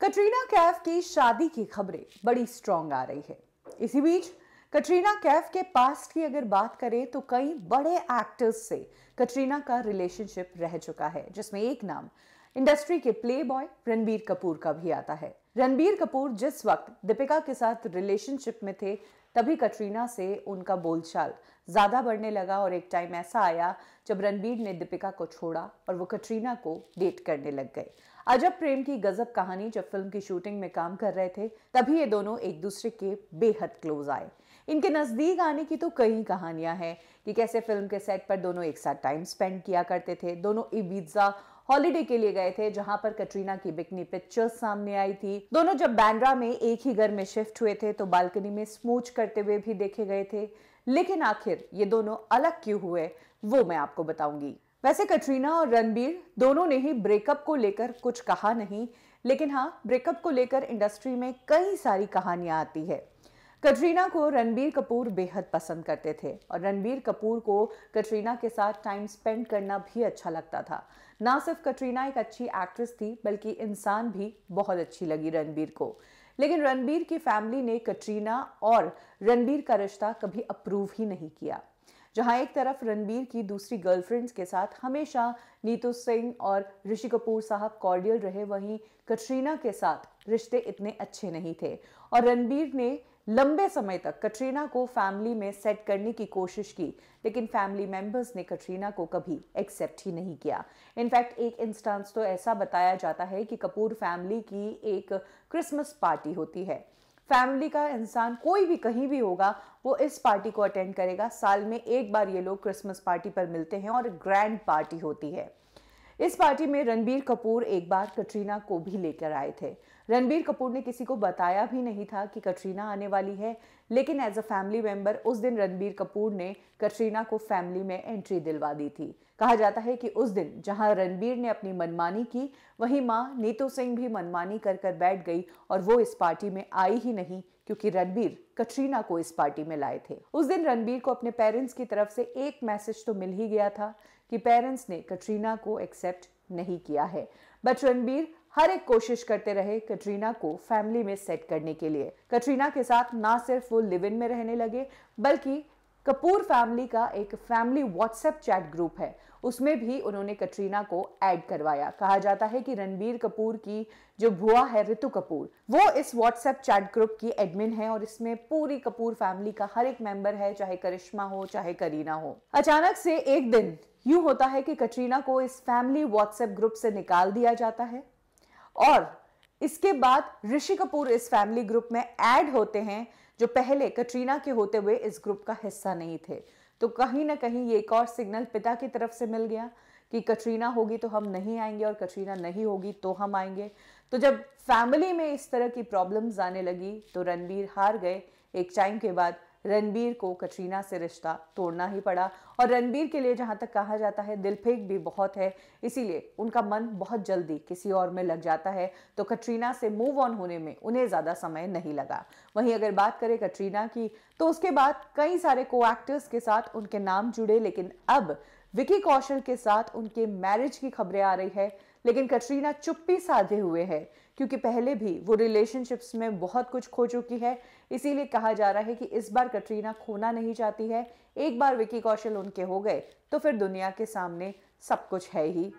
कटरीना कैफ की शादी की खबरें बड़ी स्ट्रांग आ रही है इसी बीच कटरीना कैफ के पास्ट की अगर बात करें तो कई बड़े एक्टर्स से कटरीना का रिलेशनशिप रह चुका है जिसमें एक नाम इंडस्ट्री के प्ले बॉय रणबीर कपूर का भी आता है रणबीर कपूर जिस वक्त दीपिका के साथ रिलेशनशिप में थे तभी कटरीना से उनका बोलचाल ज़्यादा बढ़ने लगा और एक टाइम ऐसा आया जब रणबीर ने दीपिका को छोड़ा और वो कटरीना को डेट करने लग गए अजब प्रेम की गजब कहानी जब फिल्म की शूटिंग में काम कर रहे थे तभी ये दोनों एक दूसरे के बेहद क्लोज आए इनके नज़दीक आने की तो कई कहानियां हैं कि कैसे फिल्म के सेट पर दोनों एक साथ टाइम स्पेंड किया करते थे दोनों इबीजा हॉलीडे के लिए गए थे जहां पर कटरीना की बिकनी पिक्चर्स सामने आई थी दोनों जब बैंड्रा में एक ही घर में शिफ्ट हुए थे तो बालकनी में स्मूच करते हुए भी देखे गए थे लेकिन आखिर ये दोनों अलग क्यों हुए वो मैं आपको बताऊंगी वैसे कटरीना और रणबीर दोनों ने ही ब्रेकअप को लेकर कुछ कहा नहीं लेकिन हाँ ब्रेकअप को लेकर इंडस्ट्री में कई सारी कहानियां आती है कटरीना को रणबीर कपूर बेहद पसंद करते थे और रणबीर कपूर को कटरीना के साथ टाइम स्पेंड करना भी अच्छा लगता था ना सिर्फ कटरीना एक अच्छी एक्ट्रेस थी बल्कि इंसान भी बहुत अच्छी लगी रणबीर को लेकिन रणबीर की फैमिली ने कटरीना और रणबीर का रिश्ता कभी अप्रूव ही नहीं किया जहां एक तरफ रणबीर की दूसरी गर्लफ्रेंड्स के साथ हमेशा नीतू सिंह और ऋषि कपूर साहब कॉर्डियल रहे वहीं कटरीना के साथ रिश्ते इतने अच्छे नहीं थे और रणबीर ने लंबे समय तक कटरीना को फैमिली में सेट करने की कोशिश की लेकिन फैमिली मेंबर्स ने कटरीना को कभी एक्सेप्ट ही नहीं किया इनफैक्ट एक इंस्टांस तो ऐसा बताया जाता है कि कपूर फैमिली की एक क्रिसमस पार्टी होती है फैमिली का इंसान कोई भी कहीं भी होगा वो इस पार्टी को अटेंड करेगा साल में एक बार ये लोग क्रिसमस पार्टी पर मिलते हैं और ग्रैंड पार्टी होती है इस पार्टी में रणबीर कपूर एक बार कटरीना को भी लेकर आए थे रणबीर कपूर ने किसी को बताया भी नहीं था कि कटरीना आने वाली है लेकिन एज अ फैमिली मेंबर उस दिन रणबीर कपूर ने कटरीना को फैमिली में एंट्री दिलवा दी थी कहा जाता है कि उस दिन जहां रणबीर ने अपनी मनमानी की वहीं मां नीतू सिंह भी मनमानी कर कर बैठ गई और वो इस पार्टी में आई ही नहीं क्योंकि रणबीर कटरीना को इस पार्टी में लाए थे उस दिन रणबीर को अपने पेरेंट्स की तरफ से एक मैसेज तो मिल ही गया था कि पेरेंट्स ने कटरीना को एक्सेप्ट नहीं किया है बट रणबीर हर एक कोशिश करते रहे कटरीना को फैमिली में सेट करने के लिए कटरीना के साथ ना सिर्फ वो लिव इन में रहने लगे बल्कि कपूर फैमिली का एक फैमिली व्हाट्सएप चैट ग्रुप है उसमें भी उन्होंने कटरीना को ऐड करवाया कहा जाता है कि रणबीर कपूर की जो भुआ है रितु कपूर वो इस व्हाट्सएप चैट ग्रुप की एडमिन है और इसमें पूरी कपूर फैमिली का हर एक मेंबर है चाहे करिश्मा हो चाहे करीना हो अचानक से एक दिन यूं होता है कि कटरीना को इस फैमिली व्हाट्सएप ग्रुप से निकाल दिया जाता है और इसके बाद ऋषि कपूर इस फैमिली ग्रुप में ऐड होते हैं जो पहले कटरीना के होते हुए इस ग्रुप का हिस्सा नहीं थे तो कहीं ना कहीं ये एक और सिग्नल पिता की तरफ से मिल गया कि कटरीना होगी तो हम नहीं आएंगे और कटरीना नहीं होगी तो हम आएंगे तो जब फैमिली में इस तरह की प्रॉब्लम्स आने लगी तो रणबीर हार गए एक टाइम के बाद रणबीर को कटरीना से रिश्ता तोड़ना ही पड़ा और रणबीर के लिए जहां तक कहा जाता है दिल फेंक भी बहुत है इसीलिए उनका मन बहुत जल्दी किसी और में लग जाता है तो कटरीना से मूव ऑन होने में उन्हें ज़्यादा समय नहीं लगा वहीं अगर बात करें कटरीना की तो उसके बाद कई सारे को एक्टर्स के साथ उनके नाम जुड़े लेकिन अब विकी कौशल के साथ उनके मैरिज की खबरें आ रही है लेकिन कटरीना चुप्पी साधे हुए है क्योंकि पहले भी वो रिलेशनशिप्स में बहुत कुछ खो चुकी है इसीलिए कहा जा रहा है कि इस बार कटरीना खोना नहीं चाहती है एक बार विकी कौशल उनके हो गए तो फिर दुनिया के सामने सब कुछ है ही